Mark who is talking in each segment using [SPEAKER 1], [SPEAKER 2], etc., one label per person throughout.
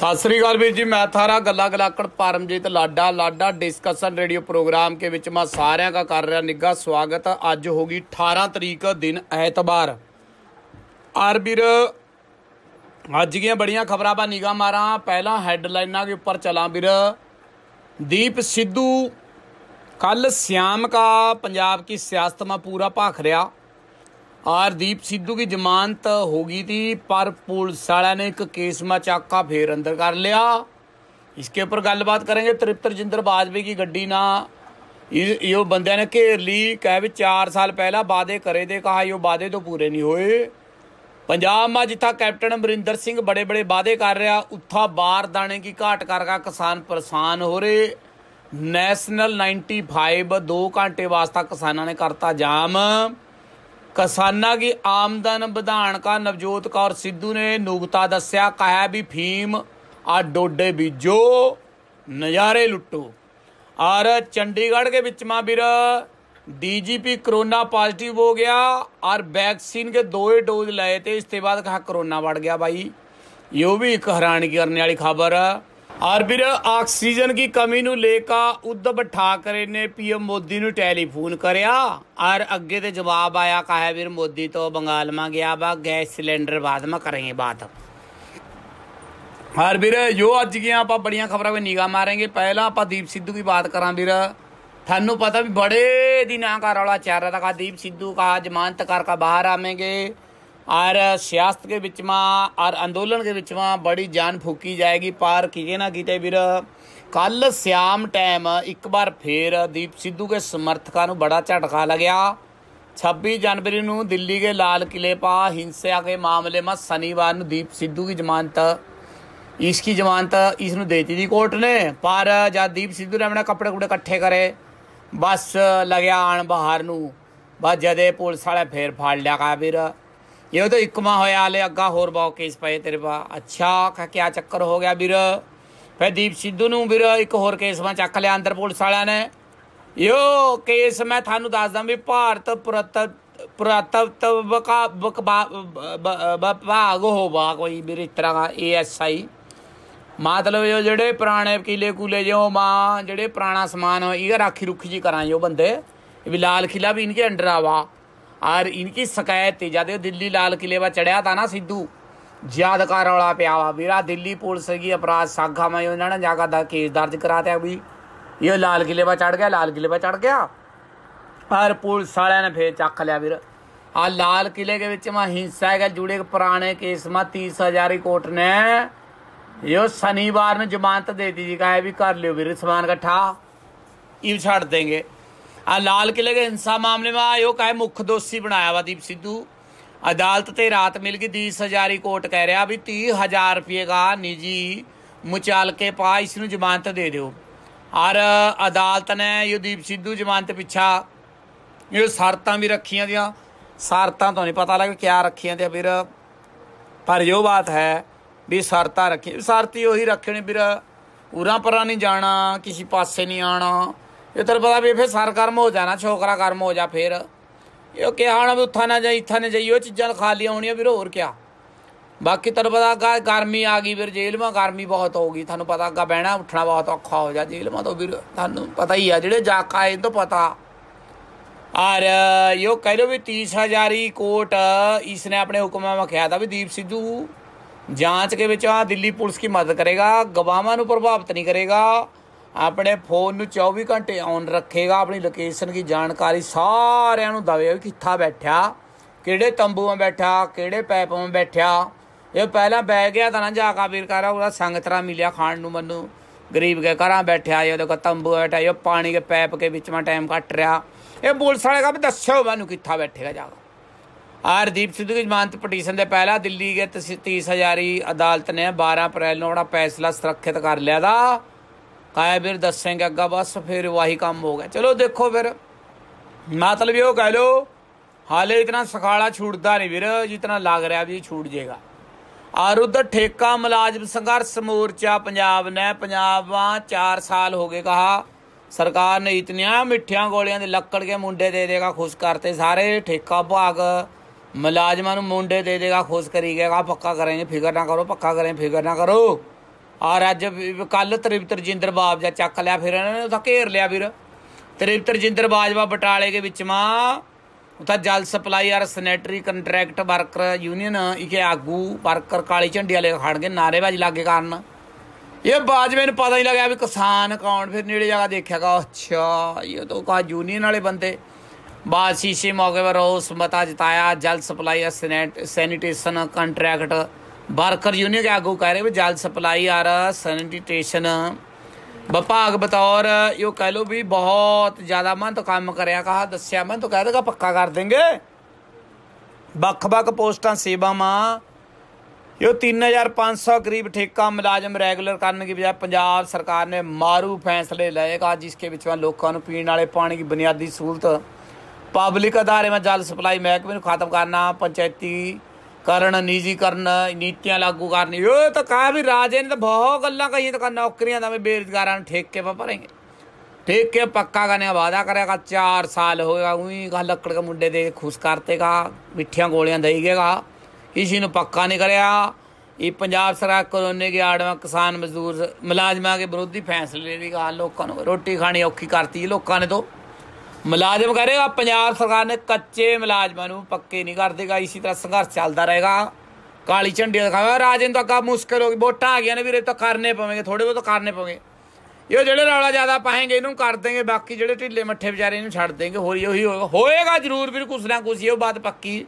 [SPEAKER 1] ਸਤਿ ਸ੍ਰੀ ਅਕਾਲ ਵੀਰ ਜੀ ਮੈਂ ਥਾਰਾ ਗੱਲਾ ਗਲਾਕੜ ਪਰਮਜੀਤ ਲਾਡਾ ਲਾਡਾ ਡਿਸਕਸ਼ਨ ਰੇਡੀਓ ਪ੍ਰੋਗਰਾਮ ਕੇ ਵਿੱਚ ਮੈਂ ਸਾਰਿਆਂ ਦਾ ਕਰ ਰਿਹਾ ਨਿੱਗਾ ਸਵਾਗਤ ਅੱਜ ਹੋ ਗਈ 18 ਤਰੀਕ ਦਿਨ ਐਤਵਾਰ ਆਰ ਵੀਰ ਅੱਜ ਦੀਆਂ ਬੜੀਆਂ ਖਬਰਾਂ ਬਾ ਨਿਗਾ ਮਾਰਾਂ ਪਹਿਲਾ ਹੈਡਲਾਈਨਾਂ ਦੇ ਉੱਪਰ ਚਲਾਂ ਵੀਰ ਦੀਪ ਸਿੱਧੂ ਕੱਲ ਸਿਆਮ ਕਾ ਪੰਜਾਬ ਕੀ ਸਿਆਸਤ ਮਾ ਪੂਰਾ ਭਾਖ ਰਿਆ ਆਰਦੀਪ ਸਿੱਧੂ ਦੀ ਜ਼ਮਾਨਤ ਹੋ ਗਈ ਸੀ ਪਰ ਪੁਲਿਸ ਵਾਲਿਆਂ ਨੇ ਇੱਕ ਕੇਸ ਮਚਾਕਾ ਫੇਰ ਅੰਦਰ ਕਰ ਲਿਆ ਇਸ ਕੇ ਉੱਪਰ ਗੱਲਬਾਤ ਕਰਾਂਗੇ ਤ੍ਰਿਪਤ ਰਜਿੰਦਰ ਬਾਜਵੇ ਦੀ ਗੱਡੀ ਨਾ ਇਹ ਉਹ ਬੰਦਿਆਂ ਨੇ ਘੇਰ ਲਈ ਕਹੇ ਵੀ 4 ਸਾਲ ਪਹਿਲਾਂ ਵਾਅਦੇ ਕਰੇ ਦੇ ਕਹਾ ਇਹ ਵਾਅਦੇ ਤੋਂ ਪੂਰੇ ਨਹੀਂ ਹੋਏ ਪੰਜਾਬ ਮਾ ਜਿੱਥਾ ਕੈਪਟਨ ਅਮਰਿੰਦਰ ਸਿੰਘ ਬੜੇ ਬੜੇ ਵਾਅਦੇ ਕਰ ਰਿਹਾ ਉੱਥਾ ਬਾਰ ਦਾਣੇ ਕੀ ਘਾਟ ਕਰਕੇ ਕਿਸਾਨ ਪਰੇਸ਼ਾਨ ਹੋ ਰਹੇ ਨੈਸ਼ਨਲ 95 2 ਘੰਟੇ ਵਾਸਤਾ ਕਿਸਾਨਾਂ ਨੇ ਕਰਤਾ ਜਾਮ ਕਿਸਾਨਾਂ ਦੀ ਆਮਦਨ ਵਧਾਉਣ ਦਾ ਨਵਜੋਤ ਕੌਰ ਸਿੱਧੂ ਨੇ ਨੁਕਤਾ ਦੱਸਿਆ ਕਹਾ ਵੀ ਫੀਮ ਆ ਡੋਡੇ ਬੀਜੋ ਨਜ਼ਾਰੇ ਲੁੱਟੋ ਔਰ ਚੰਡੀਗੜ੍ਹ ਦੇ ਵਿੱਚ ਮਾ ਵੀਰ ਡੀਜੀਪੀ ਕਰੋਨਾ ਪੋਜ਼ਿਟਿਵ ਹੋ ਗਿਆ ਔਰ ਵੈਕਸੀਨ ਦੇ ਦੋਏ ਡੋਜ਼ ਲਏ ਤੇ ਇਸ ਤੋਂ ਬਾਅਦ ਕਹਾ ਕਰੋਨਾ ਵੜ ਗਿਆ ਬਾਈ ਇਹ ਵੀ ਇੱਕ ਹੈਰਾਨੀ ਕਰਨ ਵਾਲੀ ਖਬਰ ਹੈ और ਵੀਰ ਆਕਸੀਜਨ ਦੀ ਕਮੀ ਨੂੰ ਲੈ ਕੇ ਉਦਬ ਠਾਕਰੇ ਨੇ ਪੀਐਮ ਮੋਦੀ ਨੂੰ ਟੈਲੀਫੋਨ ਕਰਿਆ ਔਰ ਅੱਗੇ ਤੇ ਜਵਾਬ ਆਇਆ ਕਹਾ ਵੀਰ ਮੋਦੀ ਤੋਂ ਬੰਗਾਲ ਮਾ ਗਿਆ ਬਾ ਗੈਸ ਸਿਲੰਡਰ ਬਾਅਦ ਮਾ ਕਰਾਂਗੇ ਬਾਤ ਹਰ ਵੀਰ ਜੋ ਅੱਜ ਗਿਆ ਆਪਾਂ ਬੜੀਆਂ ਖਬਰਾਂ 'ਤੇ ਨਿਗਾਹ ਮਾਰਾਂਗੇ ਪਹਿਲਾਂ ਆਪਾਂ ਦੀਪ ਸਿੱਧੂ ਦੀ ਬਾਤ ਕਰਾਂ ਵੀਰ ਤੁਹਾਨੂੰ ਪਤਾ ਵੀ ਬੜੇ ਦਿਨਾਂ ਕਾ ਰੌਲਾ ਚੱਲ ਰਿਹਾ ਤਾਂ ਦੀਪ ਸਿੱਧੂ ਕਾ ਜ਼ਮਾਨਤ ਕਰਕੇ ਬਾਹਰ ਆਵੇਂਗੇ ਔਰ ਸਿਆਸਤ ਦੇ ਵਿੱਚ में ਔਰ ਅੰਦੋਲਨ ਦੇ ਵਿੱਚ में ਬੜੀ ਜਾਨ ਫੂਕੀ ਜਾਏਗੀ ਪਰ किए ਨਾ किते ਵੀਰ ਕੱਲ ਸਿਆਮ ਟਾਈਮ ਇੱਕ ਵਾਰ ਫੇਰ ਦੀਪ ਸਿੱਧੂ ਦੇ ਸਮਰਥਕਾਂ ਨੂੰ ਬੜਾ ਝਟਕਾ ਲੱਗਿਆ 26 ਜਨਵਰੀ ਨੂੰ ਦਿੱਲੀ ਦੇ ਲਾਲ ਕਿਲੇ ਪਾ ਹਿੰਸਾ ਦੇ ਮਾਮਲੇ ਮਾ ਸ਼ਨੀਵਾਰ ਨੂੰ ਦੀਪ ਸਿੱਧੂ ਦੀ ਜ਼ਮਾਨਤ ਇਸ ਦੀ ਜ਼ਮਾਨਤ ਇਸ ਨੂੰ ਦੇ ਦਿੱਤੀ ਕੋਰਟ ਨੇ ਪਰ ਜਦ ਦੀਪ ਸਿੱਧੂ ਨੇ ਆਪਣੇ ਕੱਪੜੇ ਕੁੜੇ ਇਕੱਠੇ ਕਰੇ ਬਸ ਲਗਿਆ ਆਣ ਬਾਹਰ ਨੂੰ ਬਸ ਜਦੇ ਪੁਲਿਸ ਵਾਲੇ ਫੇਰ ਫੜ ਲਿਆ ਕਾ ਵੀਰ ਇਹ ਤਾਂ ਇੱਕ ਮਾ ਹੋਇਆ ਲੈ ਅੱਗਾ ਹੋਰ ਬਹੁ ਕੇਸ ਪਏ ਤੇਰੇ ਬਾ ਅੱਛਾ ਕਾ ਕਿਆ ਚੱਕਰ ਹੋ ਗਿਆ ਵੀਰ ਫੇ ਦੀਪ ਸਿੱਧੂ ਨੂੰ ਵੀਰ ਇੱਕ ਹੋਰ ਕੇਸ ਵਿੱਚ ਚੱਕ ਲਿਆ ਅੰਦਰ ਪੁਲਿਸ ਵਾਲਿਆਂ ਨੇ ਯੋ ਕੇਸ ਮੈਂ ਤੁਹਾਨੂੰ ਦੱਸਦਾ ਵੀ ਭਾਰਤ ਪੁਰਤ ਪੁਰਾਤਤਵ ਹੋ ਬਾ ਕੋਈ ਵੀਰ ਇਸ ਤਰ੍ਹਾਂ ਦਾ ਏਐਸਆਈ ਮਤਲਬ ਇਹ ਜਿਹੜੇ ਪੁਰਾਣੇ ਕਿਲੇ ਕੁਲੇ ਜੋ ਮਾਂ ਜਿਹੜੇ ਪੁਰਾਣਾ ਸਮਾਨ ਇਹ ਰਾਖੀ ਰੁਖੀ ਜੀ ਕਰਾਂ ਜੋ ਬੰਦੇ ਵੀ ਲਾਲ ਕਿਲਾ ਵੀ ਇਨਕੇ ਅੰਡਰ ਆਵਾ और इनकी शिकायत थी ज्यादा दिल्ली लाल किले पर चढ़िया था ना सिद्धू ज्यादा का रौला पिया हुआ मेरा दिल्ली पुलिस की अपराध शाखा में उन्होंने जाकर केस दर्ज कराते अभी ये लाल किले पर चढ़ गया लाल किले पर चढ़ गया ਪਰ ਪੁਲਿਸ ਵਾਲਿਆਂ ਨੇ ਫੇਰ ਚੱਕ ਲਿਆ ਵੀਰ ਆ ਲਾਲ ਕਿਲੇ ਦੇ ਵਿੱਚ ਮਾ ਹਿੰਸਾ ਹੈਗਾ ਜੁੜੇ ਪੁਰਾਣੇ ਕੇਸ ਮਾ 30000 ਕੋਟ ਨੇ ਇਹ ਸ਼ਨੀਵਾਰ ਨੂੰ ਜ਼ਮਾਨਤ ਦੇ ਦਿੱਤੀ ਜੀ ਕਹੇ ਵੀ ਕਰ ਲਿਓ ਵੀਰ ਸਮਾਨ ਇਕੱਠਾ ਇਹ ਛੱਡ ਦੇਗੇ ਆ ਲਾਲ ਕਿਲੇ ਦੇ ਹਿੰਸਾ ਮਾਮਲੇ ਮਾ ਆਇਓ ਕਾਹੇ ਮੁੱਖ ਦੋਸ਼ੀ ਬਣਾਇਆ ਵਾ ਦੀਪ ਸਿੱਧੂ ਅਦਾਲਤ ਤੇ ਰਾਤ ਮਿਲ ਗਈ 30 ਹਜ਼ਾਰੀ ਕੋਰਟ ਕਹਿ ਰਿਹਾ ਵੀ 30 ਹਜ਼ਾਰ ਰੁਪਏ ਦਾ ਨਿੱਜੀ ਮੁਚਾਲ ਕੇ ਪਾ ਇਸ ਨੂੰ ਜ਼ਮਾਨਤ ਦੇ ਦਿਓ ਔਰ ਅਦਾਲਤ ਨੇ ਯੁਦੀਪ ਸਿੱਧੂ ਜ਼ਮਾਨਤ ਪਿੱਛਾ ਇਹ ਸ਼ਰਤਾਂ ਵੀ ਰੱਖੀਆਂ ਦੀਆਂ ਸ਼ਰਤਾਂ ਤੋਂ ਨਹੀਂ ਪਤਾ ਲੱਗ ਕਿਆ ਰੱਖੀਆਂ ਤੇ ਵੀਰ ਪਰ ਜੋ ਬਾਤ ਹੈ ਵੀ ਸ਼ਰਤਾਂ ਰੱਖੀ ਸ਼ਰਤੀ ਉਹੀ ਰੱਖਣੀ ਵੀਰ ਉਰਾਂ ਪਰਾਂ ਨਹੀਂ ਜਾਣਾ ਕਿਸੇ ਪਾਸੇ ਨਹੀਂ ਆਣਾ ਇਹ ਤਰ ਪਤਾ ਵੀ ਫਿਰ ਸਰ ਕਰਮ ਹੋ ਜਾਣਾ ਛੋਕਰਾ ਕਰਮ ਹੋ ਜਾ ਫਿਰ ਇਹ ਕਿਹਾ ਹੋਣਾ ਵੀ ਉੱਥਾ ਨਾ ਜਾਈ ਇੱਥਾ ਨਾ ਜਾਈ ਉਹ ਚੀਜ਼ਾਂ ਖਾ ਲਈ ਹੋਣੀਆਂ ਵੀਰ ਹੋਰ ਕਿਆ ਬਾਕੀ ਤਰ ਪਤਾ ਗਰਮੀ ਆ ਗਈ ਵੀਰ ਜੇਲ੍ਹ ਮਾ ਗਰਮੀ ਬਹੁਤ ਗਈ ਤੁਹਾਨੂੰ ਪਤਾ ਅੱਗਾ ਬਹਿਣਾ ਉੱਠਣਾ ਬਹੁਤ ਔਖਾ ਹੋ ਜਾ ਜੇਲ੍ਹ ਮਾ ਵੀਰ ਤੁਹਾਨੂੰ ਪਤਾ ਹੀ ਆ ਜਿਹੜੇ ਜਾਕਾ ਇਹ ਤੋਂ ਪਤਾ ਆਰ ਯੋ ਕਹਿ ਲੋ ਵੀ 30000 ਕੋਟ ਇਸ ਨੇ ਆਪਣੇ ਹੁਕਮਾਂ ਮਾ ਕਿਹਾ ਵੀ ਦੀਪ ਸਿੱਧੂ ਜਾਂਚ ਕੇ ਵਿੱਚ ਆ ਦਿੱਲੀ ਪੁਲਿਸ ਕੀ ਮਦਦ ਕਰੇਗਾ ਗਵਾਹਾਂ ਨੂੰ ਪ੍ਰਭਾਵਿਤ ਨਹੀਂ ਕਰੇਗਾ ਆਪਣੇ ਫੋਨ ਨੂੰ 24 ਘੰਟੇ ਔਨ ਰੱਖੇਗਾ ਆਪਣੀ ਲੋਕੇਸ਼ਨ ਦੀ ਜਾਣਕਾਰੀ ਸਾਰਿਆਂ ਨੂੰ ਦਵੇ ਕਿੱਥਾ ਬੈਠਿਆ ਕਿਹੜੇ ਤੰਬੂਆਂ ਬੈਠਾ ਕਿਹੜੇ ਪੈਪਾਂ ਬੈਠਿਆ ਇਹ ਪਹਿਲਾਂ ਬੈ ਗਿਆ ਤਾਂ ਨਾ ਜਾ ਕਾ ਵੀਰ ਕਰਾ ਉਹਦਾ ਸੰਗਤਰਾ ਮਿਲਿਆ ਖਾਣ ਨੂੰ ਮੈਨੂੰ ਗਰੀਬ ਕੇ ਘਰਾਂ ਬੈਠਿਆ ਇਹ ਦੇਖੋ ਤੰਬੂ ਬੈਠਾ ਇਹ ਪਾਣੀ ਦੇ ਪੈਪ ਕੇ ਵਿੱਚ ਮੈਂ ਟਾਈਮ ਕੱਟ ਰਿਆ ਇਹ ਪੁਲਿਸ ਵਾਲੇ ਕਾ ਵੀ ਦੱਸਿਓ ਮੈਨੂੰ ਕਿੱਥਾ ਬੈਠੇਗਾ ਜਾ ਆਰਦੀਪ ਸਿੱਧੂ ਦੀ ਜ਼ਮਾਨਤ ਪਟੀਸ਼ਨ ਦੇ ਪਹਿਲਾ ਦਿੱਲੀ ਦੇ 30000 ਅਦਾਲਤ ਨੇ 12 ਅਪ੍ਰੈਲ ਨੂੰ ਆਪਣਾ ਫੈਸਲਾ ਸੁਰੱਖਿਅਤ ਕਰ ਲਿਆ ਦਾ ਕਾਇਆ ਵੀਰ ਦੱਸेंगे ਅੱਗਾ ਬਸ ਫਿਰ ਵਾਹੀ ਕੰਮ ਹੋ ਗਿਆ ਚਲੋ ਦੇਖੋ ਫਿਰ ਮਤਲਬ ਇਹੋ ਕਹਿ ਲੋ ਹਾਲੇ ਇਤਨਾ ਸਖਾਲਾ ਛੁੱਟਦਾ ਨਹੀਂ ਵੀਰ ਜਿਤਨਾ ਲੱਗ ਰਿਹਾ ਵੀ ਜਾਏਗਾ ਜੇਗਾ ਆਰੁੱਧ ਠੇਕਾ ਮਲਾਜਮ ਸੰਘਰਸ਼ ਮੋਰਚਾ ਪੰਜਾਬ ਨੇ ਪੰਜਾਬਾਂ 4 ਸਾਲ ਹੋ ਗਏ ਕਹਾ ਸਰਕਾਰ ਨੇ ਇਤਨੀਆਂ ਮਿੱਠੀਆਂ ਗੋਲੀਆਂ ਦੇ ਲੱਕੜ ਕੇ ਮੁੰਡੇ ਦੇ ਦੇਗਾ ਖੁਸ਼ ਕਰਤੇ ਸਾਰੇ ਠੇਕਾ ਭਾਗ ਮਲਾਜਮਾਂ ਨੂੰ ਮੁੰਡੇ ਦੇ ਦੇਗਾ ਖੁਸ਼ ਕਰੀ ਗਏਗਾ ਪੱਕਾ ਕਰਾਂਗੇ ਫਿਕਰ ਨਾ ਕਰੋ ਪੱਕਾ ਕਰਾਂਗੇ ਫਿਕਰ ਨਾ ਕਰੋ ਔਰ ਅੱਜ ਕੱਲ ਤ੍ਰਿਪਤ ਰਜਿੰਦਰ ਬਾਜਵਾ ਚੱਕ ਲਿਆ ਫਿਰ ਇਹਨਾਂ ਨੇ ਉਹਦਾ ਘੇਰ ਲਿਆ ਵੀਰ ਤ੍ਰਿਪਤ ਰਜਿੰਦਰ ਬਾਜਵਾ ਬਟਾਲੇ ਦੇ ਵਿੱਚ ਮਾ ਉਥਾ ਜਲ ਸਪਲਾਈ ਔਰ ਸੈਨੇਟਰੀ ਕੰਟਰੈਕਟ ਵਰਕਰ ਯੂਨੀਅਨ ਇਕੇ ਆਗੂ ਵਰਕਰ ਕਾਲੀ ਝੰਡੀ ਵਾਲੇ ਖੜਗੇ ਨਾਰੇਬਾਜ਼ੀ ਲੱਗੇ ਕਾਰਨ ਇਹ ਬਾਜਵੇ ਨੂੰ ਪਤਾ ਹੀ ਲੱਗਿਆ ਵੀ ਕਿਸਾਨ ਕੌਣ ਫਿਰ ਨੇੜੇ ਜਗਾ ਦੇਖਿਆਗਾ ਅੱਛਾ ਇਹ ਤਾਂ ਕਾ ਯੂਨੀਅਨ ਵਾਲੇ ਬੰਦੇ ਬਾਦ ਸੀਸੀ ਮੌਕੇ ਪਰ ਉਸ ਮਤਾ ਜਤਾਇਆ ਜਲ ਸਪਲਾਈ ਔਰ ਸੈਨੀਟੇਸ਼ਨ ਕੰਟਰੈਕਟ ਯੂਨੀਅਨ ਦੇ ਆਗੂ ਕਹਿ ਰਹੇ ਵੀ ਜਲ ਸਪਲਾਈ ਆ ਰਹਾ ਸੈਨੀਟੇਸ਼ਨ ਵਿਭਾਗ ਬਤੌਰ ਇਹ ਕਹਿ ਲੋ ਵੀ ਬਹੁਤ ਜ਼ਿਆਦਾ ਮੰਤ ਕੰਮ ਕਰਿਆ ਕਹਾ ਦੱਸਿਆ ਮੈਂ ਤਾਂ ਕਹਿ ਦੇਗਾ ਪੱਕਾ ਕਰ ਦੇਂਗੇ ਵੱਖ-ਵੱਖ ਪੋਸਟਾਂ ਸੇਵਾਵਾਂ ਇਹ 3500 ਗਰੀਬ ਠੇਕਾ ਮੁਲਾਜ਼ਮ ਰੈਗੂਲਰ ਕਰਨ ਦੀ ਬਜਾਏ ਪੰਜਾਬ ਸਰਕਾਰ ਨੇ ਮਾਰੂ ਫੈਸਲੇ ਲਏ ਕਾ ਕੇ ਵਿੱਚ ਲੋਕਾਂ ਨੂੰ ਪੀਣ ਵਾਲੇ ਪਾਣੀ ਦੀ ਬੁਨਿਆਦੀ ਸਹੂਲਤ ਪਬਲਿਕ ਅਦਾਰੇ ਵਿੱਚ ਜਲ ਸਪਲਾਈ ਮਹਿਕਮੇ ਨੂੰ ਖਤਮ ਕਰਨਾ ਪੰਚਾਇਤੀ ਕਰਨ ਨੀਜੀ ਕਰਨ ਨੀਤੀਆਂ ਲਾਗੂ ਕਰਨੀ ਇਹ ਤਾਂ ਕਹਾ ਵੀ ਰਾਜੇ ਨੇ ਤਾਂ ਬਹੁਤ ਗੱਲਾਂ ਕਹੀਆਂ ਤਾਂ ਨੌਕਰੀਆਂ ਦਾ ਵੀ ਬੇਰੁਜ਼ਗਾਰਾਂ ਨੂੰ ਠੇਕੇ ਪਾ ਭਰੇਗੇ ਠੇਕੇ ਪੱਕਾ ਕਰਨੇ ਦਾ ਵਾਅਦਾ ਕਰੇਗਾ 4 ਸਾਲ ਹੋਏਗਾ ਉਹੀ ਗਾ ਲੱਕੜ ਦੇ ਮੁੰਡੇ ਦੇ ਖੁਸ਼ ਕਰਤੇਗਾ ਮਿੱਠੀਆਂ ਗੋਲੀਆਂ ਦੇਈਗਾ ਕਿਸੇ ਨੂੰ ਪੱਕਾ ਨਹੀਂ ਕਰਿਆ ਇਹ ਪੰਜਾਬ ਸਰਕਾਰ ਕੋਰੋਨੇ ਦੀ ਆੜਵਾ ਕਿਸਾਨ ਮਜ਼ਦੂਰ ਮੁਲਾਜ਼ਮਾਂ ਦੇ ਵਿਰੋਧੀ ਫੈਸਲੇ ਦੀ ਗੱਲ ਲੋਕਾਂ ਨੂੰ ਰੋਟੀ ਖਾਣੀ ਔਖੀ ਕਰਤੀ ਲੋਕਾਂ ਨੇ ਤੋਂ ਮੁਲਾਜ਼ਮ ਕਹ ਰਹੇ ਪੰਜਾਬ ਸਰਕਾਰ ਨੇ ਕੱਚੇ ਮੁਲਾਜ਼ਮਾਂ ਨੂੰ ਪੱਕੇ ਨਹੀਂ ਕਰ ਦੇਗਾ ਇਸੇ ਤਰ੍ਹਾਂ ਸੰਘਰਸ਼ ਚੱਲਦਾ ਰਹੇਗਾ ਕਾਲੀ ਝੰਡੀ ਦਿਖਾਵਾ ਰਾਜਿੰਦ ਦਾ ਕਾ ਮੁਸ਼ਕਲ ਹੋ ਗਈ ਵੋਟਾਂ ਆ ਗਿਆ ਨੇ ਵੀਰੇ ਤਾਂ ਕਰਨੇ ਪਵੇਂਗੇ ਥੋੜੇ ਬਹੁਤ ਕਰਨੇ ਪਵੇਂਗੇ ਇਹ ਜਿਹੜੇ ਰੌਲਾ ਜ਼ਿਆਦਾ ਪਾਹਾਂਗੇ ਇਹਨੂੰ ਕਰ ਦੇਗੇ ਬਾਕੀ ਜਿਹੜੇ ਢਿੱਲੇ ਮੱਠੇ ਵਿਚਾਰੇ ਇਹਨੂੰ ਛੱਡ ਦੇਗੇ ਹੋਰ ਉਹੀ ਹੋਏਗਾ ਜ਼ਰੂਰ ਵੀਰ ਕੁਛ ਨਾ ਕੁਛ ਇਹੋ ਬਾਤ ਪੱਕੀ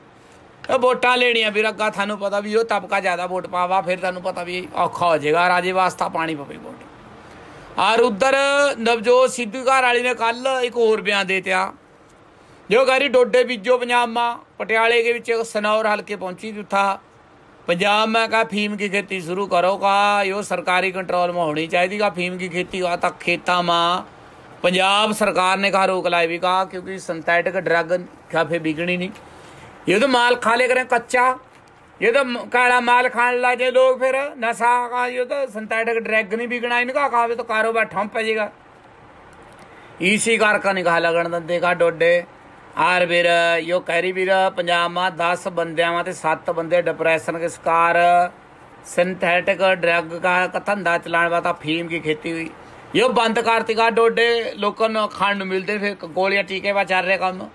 [SPEAKER 1] ਵੋਟਾਂ ਲੈਣੀਆਂ ਵੀਰ ਅੱਗਾ ਤੁਹਾਨੂੰ ਪਤਾ ਵੀ ਉਹ ਤਬਕਾ ਜ਼ਿਆਦਾ ਵੋਟ ਪਾਵਾ ਫਿਰ ਤੁਹਾਨੂੰ ਪਤਾ ਵੀ ਔਖਾ ਹੋ ਜਾਏਗਾ ਰਾਜੇ ਵਾਸਤਾ ਪਾਣੀ ਪਵੇ ਵੋਟ ਔਰ ਉਧਰ ਨਵਜੋਤ ਸਿੱਧੂ ਘਰ ਵਾਲੀ ਨੇ ਕੱਲ ਇੱਕ ਹੋਰ ਬਿਆਨ ਦੇ ਤਿਆ ਜੋ ਕਹਿੰਦੀ ਡੋਡੇ ਬੀਜੋ ਪੰਜਾਬ ਮਾ ਪਟਿਆਲੇ ਦੇ ਵਿੱਚ ਇੱਕ ਸਨੌਰ ਹਲਕੇ ਪਹੁੰਚੀ ਦਿੱਤਾ ਪੰਜਾਬ ਮੈਂ ਕਹਾ ਫੀਮ ਦੀ ਖੇਤੀ ਸ਼ੁਰੂ ਕਰੋ ਕਾ ਇਹ ਸਰਕਾਰੀ ਕੰਟਰੋਲ ਮਾ ਹੋਣੀ ਚਾਹੀਦੀ ਕਾ ਫੀਮ ਦੀ ਖੇਤੀ ਆ ਤਾਂ ਖੇਤਾਂ ਮਾ ਪੰਜਾਬ ਸਰਕਾਰ ਨੇ ਕਾ ਰੋਕ ਲਾਈ ਵੀ ਕਾ ਕਿਉਂਕਿ ਸਿੰਥੈਟਿਕ ਡਰੱਗ ਖਾਫੇ ਵਿਕਣੀ ਨਹੀਂ ਇਹ ਤਾਂ ਮਾਲ ਖਾਲੇ ਕਰੇ ਕੱਚਾ ये तो काला माल खाने लग जाए लोग फिर नशा का ये तो सिंथेटिक ड्रैग नहीं बिकना इनका कहा तो कारोबार ठप पजेगा इसी कार का निकाला गणतंत्र का ਡੋਡੇ ਆਰ ਵੀਰ ਯੋ ਕਹਿਰੀ ਵੀਰ ਪੰਜਾਬ ਮਾ 10 ਬੰਦਿਆਂ ਮਾ ਤੇ 7 ਬੰਦੇ ਡਿਪਰੈਸ਼ਨ ਦੇ ਸਕਾਰ ਸਿੰਥੈਟਿਕ ਡਰੱਗ ਕਾ ਕਥੰਦਾ ਚਲਾਣ ਵਾ ਤਾਂ ਫੀਮ ਕੀ ਖੇਤੀ ਹੋਈ ਯੋ ਬੰਦ ਕਾਰਤਿਕਾ ਡੋਡੇ ਲੋਕਾਂ ਨੂੰ ਖਾਣ ਨੂੰ ਮਿਲਦੇ ਫਿਰ ਗੋਲੀਆਂ ਟੀਕੇ ਵਾ ਚੱਲ ਰਿਹਾ ਕੰਮ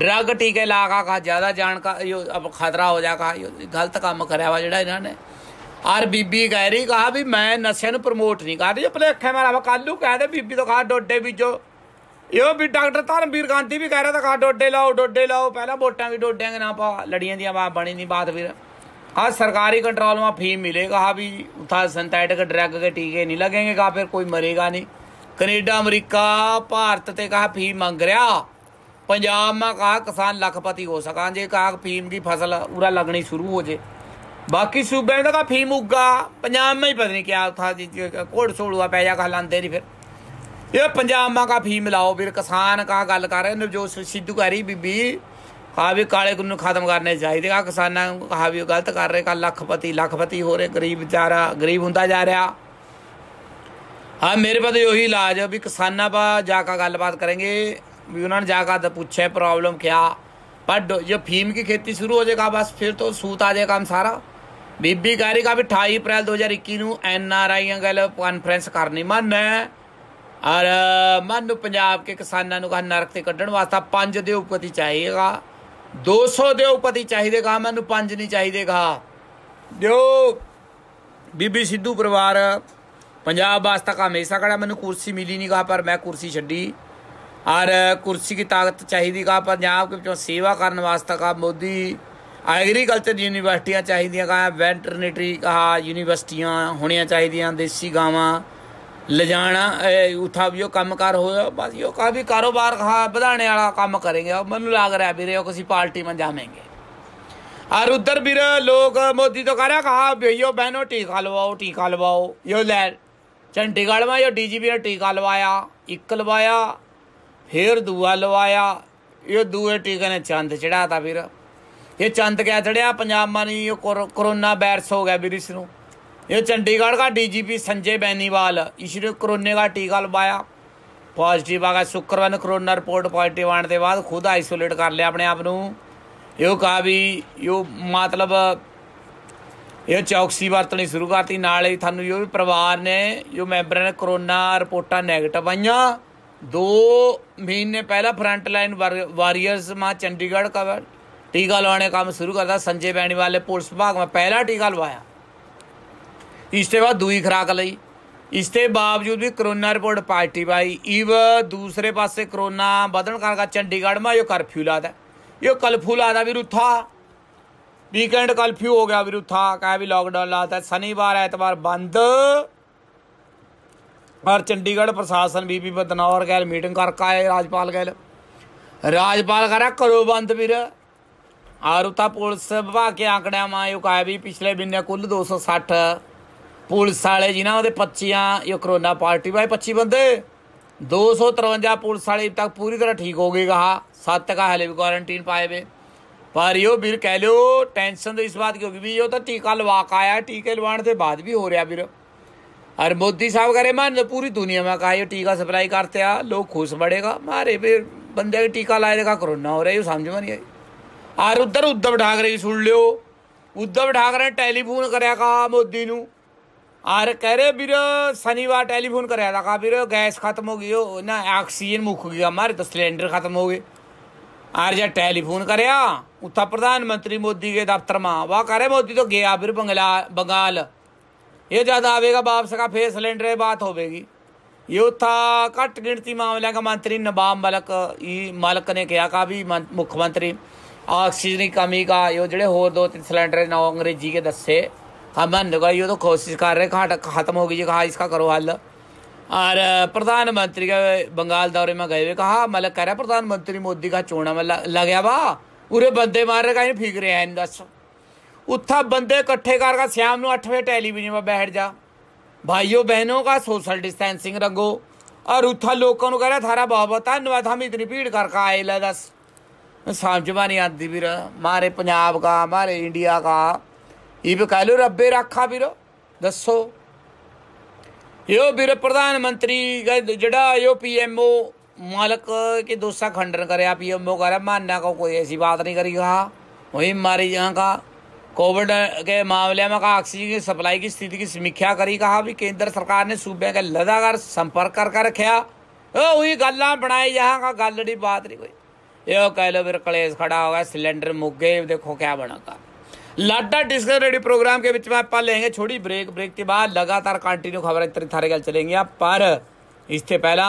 [SPEAKER 1] ਡਰੱਗ ਟੀਕੇ ਲਾ ਕਾ ਕਾ ਜ਼ਿਆਦਾ ਜਾਣ ਕਾ ਅਬ ਖਤਰਾ ਹੋ ਜਾ ਕਾ ਗਲਤ ਕੰਮ ਕਰਿਆ ਵਾ ਜਿਹੜਾ ਇਹਨਾਂ ਨੇ ਆਰ ਬੀਬੀ ਕਹਿ ਰਹੀ ਕਹਾ ਵੀ ਮੈਂ ਨਸ਼ੇ ਨੂੰ ਪ੍ਰਮੋਟ ਨਹੀਂ ਕਰਦੀ ਆਪਣੇ ਅੱਖੇ ਮਾਰਾ ਕੱਲੂ ਕਹਦੇ ਬੀਬੀ ਤੋਂ ਕਹਾ ਡੋਡੇ ਵਿੱਚੋ ਇਹ ਵੀ ਡਾਕਟਰ ਧਰਮਵੀਰ ਗਾਂਧੀ ਵੀ ਕਹਿ ਰਿਹਾ ਤਾਂ ਕਹਾ ਡੋਡੇ ਲਾਓ ਡੋਡੇ ਲਾਓ ਪਹਿਲਾਂ ਵੋਟਾਂ ਵੀ ਡੋਡਿਆਂ ਦੇ ਨਾ ਪਾ ਲੜੀਆਂ ਦੀਆਂ ਬਾਤ ਬਣੀ ਨਹੀਂ ਬਾਤ ਫਿਰ ਆ ਸਰਕਾਰੀ ਕੰਟਰੋਲ ਮਾ ਫੀ ਮਿਲੇਗਾ ਆ ਵੀ ਉਥਾ ਸਿੰਥੈਟਿਕ ਡਰੱਗ ਕੇ ਟੀਕੇ ਨਹੀਂ ਲੱਗेंगे ਕਾ ਫਿਰ ਕੋਈ ਮਰੇਗਾ ਨਹੀਂ ਕੈਨੇਡਾ ਅਮਰੀਕਾ ਭਾਰਤ ਤੇ ਕਹਾ ਫੀ ਮੰਗ ਰਿਹਾ ਪੰਜਾਬ ਮਾ ਕਾ ਕਿਸਾਨ ਲੱਖਪਤੀ ਹੋ ਸਕਾਂ ਜੇ ਕਾ ਫੀਮ ਦੀ ਫਸਲ ਉਰਾ ਲੱਗਣੀ ਸ਼ੁਰੂ ਹੋ ਜੇ ਬਾਕੀ ਸੂਬੇ ਦਾ ਕਾ ਫੀਮ ਉੱਗਾ ਪੰਜਾਬ ਮੈਂ ਹੀ ਪਤਾ ਨਹੀਂ ਕਿਆ ਥਾ ਜੀ ਕੋੜ ਸੋੜੂਆ ਪੈ ਜਾ ਖਲਾਂਦੇ ਨਹੀਂ ਫਿਰ ਇਹ ਪੰਜਾਬ ਮਾ ਕਾ ਫੀਮ ਲਾਓ ਫਿਰ ਕਿਸਾਨ ਕਾ ਗੱਲ ਕਰ ਰਹੇ ਨੇ ਸਿੱਧੂ ਕਰੀ ਬੀਬੀ ਵੀ ਕਾਲੇ ਨੂੰ ਖਤਮ ਕਰਨੇ ਚਾਹੀਦੇ ਆ ਕਿਸਾਨਾਂ ਨੂੰ ਵੀ ਗਲਤ ਕਰ ਰਹੇ ਕਾ ਲੱਖਪਤੀ ਲੱਖਪਤੀ ਹੋ ਰਹੇ ਗਰੀਬ ਵਿਚਾਰਾ ਗਰੀਬ ਹੁੰਦਾ ਜਾ ਰਿਹਾ ਆ ਮੇਰੇ ਪਾਸ ਉਹੀ ਇਲਾਜ ਵੀ ਕਿਸਾਨਾਂ ਬਾ ਜਾ ਕੇ ਗੱਲਬਾਤ ਕਰਾਂਗੇ ਵੀ ਉਹਨਾਂ भी उन्होंने जाकर पूछे ਪ੍ਰੋਬਲਮ ਕਿਆ ਪਰ ਜੋ ਫੀਮ ਕੀ ਖੇਤੀ ਸ਼ੁਰੂ ਹੋ ਜਾਏਗਾ ਬਸ ਫਿਰ ਤੋਂ ਸੂਤ ਆ ਜਾਏਗਾ ਕੰਮ ਸਾਰਾ ਬੀਬੀ ਕਹਿ ਰਹੀ ਕਾ ਵੀ 28 ਅਪ੍ਰੈਲ 2021 ਨੂੰ ਐਨ ਆਰ ਆਈ ਗੱਲ ਕਾਨਫਰੰਸ ਕਰਨੀ ਮਨ ਔਰ ਮਨ ਨੂੰ ਪੰਜਾਬ ਕੇ ਕਿਸਾਨਾਂ ਨੂੰ ਕਾ ਨਰਕ ਤੇ ਕੱਢਣ ਵਾਸਤਾ ਪੰਜ ਦੇ ਉਪਤੀ ਚਾਹੀਏਗਾ 200 ਦੇ ਉਪਤੀ ਚਾਹੀਦੇਗਾ ਮੈਨੂੰ ਪੰਜ ਨਹੀਂ ਚਾਹੀਦੇਗਾ ਦਿਓ ਬੀਬੀ ਸਿੱਧੂ ਪਰਿਵਾਰ ਪੰਜਾਬ ਵਾਸਤਾ ਕਾ ਹਮੇਸ਼ਾ ਕੜਾ ਮੈਨੂੰ ਕੁਰਸੀ ਮਿਲੀ ਨਹੀਂ ਕਹਾ ਪਰ ਮੈਂ ਕੁਰਸੀ ਛੱਡੀ ਔਰ ਕੁਰਸੀ ਦੀ ਤਾਕਤ ਚਾਹੀਦੀ ਕਾ ਪੰਜਾਬ ਕੇ ਵਿੱਚੋਂ ਸੇਵਾ ਕਰਨ ਵਾਸਤੇ ਕਾ ਮੋਦੀ ਐਗਰੀਕਲਚਰ ਯੂਨੀਵਰਸਿਟੀਆਂ ਚਾਹੀਦੀਆਂ ਕਾ ਵੈਟਰਨਰੀ ਕਾ ਯੂਨੀਵਰਸਿਟੀਆਂ ਹੋਣੀਆਂ ਚਾਹੀਦੀਆਂ ਦੇਸੀ ਗਾਵਾਂ ਲਜਾਣਾ ਉਥਾ ਵੀ ਉਹ ਕੰਮਕਾਰ ਹੋਇਆ ਬਸ ਇਹ ਕਾ ਵੀ ਕਾਰੋਬਾਰ ਕਾ ਵਧਾਣੇ ਵਾਲਾ ਕੰਮ ਕਰੇਗੇ ਮੈਨੂੰ ਲੱਗ ਰਿਹਾ ਵੀਰੇ ਉਹ ਕਿਸੇ ਪਾਰਟੀ ਮੈਂ ਜਾਵੇਂਗੇ ਔਰ ਉਧਰ ਵੀਰ ਲੋਕ ਮੋਦੀ ਤੋਂ ਕਰਿਆ रहे ਭਈਓ ਬੈਨੋ ਟੀਕਾ ਲਵਾਓ ਟੀਕਾ ਲਵਾਓ ਇਹ ਲੈ ਚੰਡੀਗੜ੍ਹ ਮਾ में ਡੀਜੀਪੀ ਨੇ ਟੀਕਾ ਲਵਾਇਆ ਇੱਕ ਲਵਾਇਆ ਫੇਰ ਦੂਆ ਲਵਾਇਆ ਇਹ ਦੂਏ ਟੀਕੇ ਨੇ ਚੰਦ ਚੜਾਤਾ ਫਿਰ ਇਹ ਚੰਦ ਕਿਆ ਚੜਿਆ ਪੰਜਾਬ ਮਾਨੀ ਕੋਰੋਨਾ ਵਾਇਰਸ ਹੋ ਗਿਆ ਵੀਰਿਸ ਨੂੰ ਇਹ ਚੰਡੀਗੜ੍ਹ ਦਾ ਡੀਜੀਪੀ ਸੰਜੇ ਬੈਨੀਵਾਲ ਇਸਨੇ ਕੋਰੋਨੇ ਦਾ ਟੀਕਾ ਲਵਾਇਆ ਪੋਜ਼ਿਟਿਵ ਆ ਗਿਆ ਸ਼ੁੱਕਰਵਾਰ ਨੂੰ ਕੋਰੋਨਾ ਰਿਪੋਰਟ ਪੋਜ਼ਿਟਿਵ ਆਣ ਦੇ ਬਾਅਦ ਖੁਦ ਆਈਸੋਲੇਟ ਕਰ ਲਿਆ ਆਪਣੇ ਆਪ ਨੂੰ ਇਹੋ ਕਹਾ ਵੀ ਇਹ ਮਤਲਬ ਇਹ ਚੌਕਸੀ ਵਰਤਣੀ ਸ਼ੁਰੂ ਕਰਤੀ ਨਾਲ ਹੀ ਤੁਹਾਨੂੰ ਇਹ ਵੀ ਪਰਿਵਾਰ ਨੇ ਜੋ ਮੈਂਬਰਾਂ ਨੇ ਕੋਰੋਨਾ ਰਿਪੋਰਟਾਂ ਨੈਗੇਟਿਵ ਆਈਆਂ 2 ਮਹੀਨੇ ਪਹਿਲਾਂ ਫਰੰਟ ਲਾਈਨ ਵਾਰੀਅਰਸ ਮਾ ਚੰਡੀਗੜ੍ਹ ਕਾ ਟੀਕਾ ਲਵਾਉਣੇ ਕੰਮ ਸ਼ੁਰੂ ਕਰਦਾ ਸੰਜੇ ਬੈਣੀ ਵਾਲੇ ਪੁਲਿਸ ਵਿਭਾਗ विभाग ਪਹਿਲਾ ਟੀਕਾ ਲਵਾਇਆ ਇਸ ਤੇ ਬਾਅਦ ਦੂਈ ਖਰਾਕ ਲਈ ਇਸ ਤੇ ਬਾਵਜੂਦ ਵੀ ਕਰੋਨਾ ਰਿਪੋਰਟ ਪਾਜ਼ਿਟਿਵ ਆਈ ਇਵ ਦੂਸਰੇ ਪਾਸੇ ਕਰੋਨਾ ਵਧਣ ਕਾਰਨ ਚੰਡੀਗੜ੍ਹ ਮਾ ਇਹ ਕਰਫਿਊ ਲਾਦਾ ਇਹ ਕਲਫਿਊ ਲਾਦਾ ਵੀ ਰੁੱਥਾ ਵੀਕਐਂਡ ਕਰਫਿਊ ਹੋ ਗਿਆ ਵੀ ਰੁੱਥਾ ਕਹੇ ਵੀ ਲਾਕਡਾਊਨ ਲਾਤਾ ਸ਼ਨੀਵਾਰ ਐਤਵਾਰ ਬੰਦ पर चंडीगढ़ प्रशासन बी पी बदनौर गैल मीटिंग करके आए राजपाल गए राजपाल कह रहा करो बंद भीर और उतना पुलिस विभाग के आंकड़िया में यू कहा भी पिछले महीने कुल दो सौ सठ पुलिस वाले ना पच्चियाँ ये करोना पॉजिटिव आए पच्ची बंदे दो सौ तरवंजा पुलिस वाले तक पूरी तरह ठीक हो गई कहा सत्त का हले भी क्वारंटीन पाए वे पर यो भी कह लो टेंशन तो इस बात की होगी भी यो तो टीका लवा के आया टीके लवाने के बाद भी हो रहा भीर और मोदी साहब करे मान लो पूरी दुनिया में कहा ये टीका सप्लाई करते आ लोग खुश बढ़ेगा मारे फिर बंदे के टीका लाए देखा कोरोना हो रहा है समझ में नहीं आई और उधर उद्धव ठाकरे की सुन लियो उद्धव ठाकरे टेलीफोन कराया कहा मोदी नू और कह रहे भी शनिवार टेलीफोन कराया था कहा भी गैस खत्म हो गई ना ऑक्सीजन मुक गया हमारे तो सिलेंडर खत्म हो गए और जब टेलीफोन कराया उत्तर प्रधानमंत्री मोदी के दफ्तर में वह करे मोदी तो गया फिर बंगला बंगाल ये ज़्यादा आएगा वापस का फिर सिलेंडर बात होगी ये था घट गिनती मामलों का मंत्री नवाब मलक ई मलक ने कहा का भी मुख्यमंत्री ऑक्सीजन की कमी का यो जो होर दो तीन सिलेंडर नौ अंग्रेजी के दसे हम बंद होगा तो कोशिश कर रहे घाट खत्म होगी जी कहा इसका करो हल और प्रधानमंत्री का बंगाल दौरे में गए हुए कहा मलक कह रहा प्रधानमंत्री मोदी का चोना में लग गया बा पूरे बंदे मार रहे कहीं फीक रहे हैं दस ਉੱਥਾ ਬੰਦੇ ਇਕੱਠੇ ਕਰਕੇ ਸ਼ਾਮ ਨੂੰ 8 ਵਜੇ ਟੈਲੀਵਿਜ਼ਨ 'ਤੇ ਬੈਠ ਜਾ ਭਾਈਓ ਬਹਿਨੋ ਦਾ ਸੋਸ਼ਲ ਡਿਸਟੈਂਸਿੰਗ ਰੱਖੋ ਔਰ ਉੱਥਾ ਲੋਕਾਂ ਨੂੰ ਕਹਿੰਦਾ ਥਾਰਾ ਬਹੁਤ ਬਹੁਤ ਧੰਨਵਾਦ ਹਮੀ ਇਤਨੀ ਭੀੜ ਕਰਕੇ ਆਏ ਲੈ ਦੱਸ ਸਮਝਵਾਨੀ ਆਂਦੀ ਵੀਰ ਮਾਰੇ ਪੰਜਾਬ ਦਾ ਮਾਰੇ ਇੰਡੀਆ ਦਾ ਇਹ ਵੀ ਕਹਿ ਲੋ ਰੱਬੇ ਰੱਖਾ ਵੀਰ ਦੱਸੋ ਇਹੋ ਵੀਰ ਪ੍ਰਧਾਨ ਮੰਤਰੀ ਜਿਹੜਾ ਆਇਓ ਪੀਐਮਓ ਮਾਲਕ ਕੇ ਦੋਸਾ ਖੰਡਨ ਕਰਿਆ ਪੀਐਮਓ ਕਹਿੰਦਾ ਮਾਨਾ ਕੋ ਕੋਈ ਐਸੀ ਬਾਤ ਨਹੀਂ ਕਰੀਗਾ ਹੀ ਮਾਰੀ ਜਾਂਗਾ कोविड के मामले में कहा ऑक्सीजन की सप्लाई की स्थिति की समीक्षा करी कहा भी केंद्र सरकार ने सूबे के लगातार संपर्क करके रखा ਉਹੀ ਗੱਲਾਂ ਬਣਾਏ ਜਾਹਾਂਗਾ ਗੱਲ ਦੀ ਬਾਤ ਨਹੀਂ ਕੋਈ ਇਹੋ ਕਹਿ ਲੋ ਫਿਰ ਕਲੇਸ਼ ਖੜਾ ਹੋ सिलेंडर ਸਿਲੰਡਰ गए देखो क्या बना ਬਣਾਗਾ लाडा डिस्कस रेडियो प्रोग्राम के बीच में आप पा लेंगे छोटी ब्रेक ब्रेक के बाद लगातार कंटिन्यू खबर इतनी थारे गल चलेंगे पर इससे पहला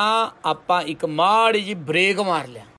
[SPEAKER 1] आप एक माड़ी जी ब्रेक मार लिया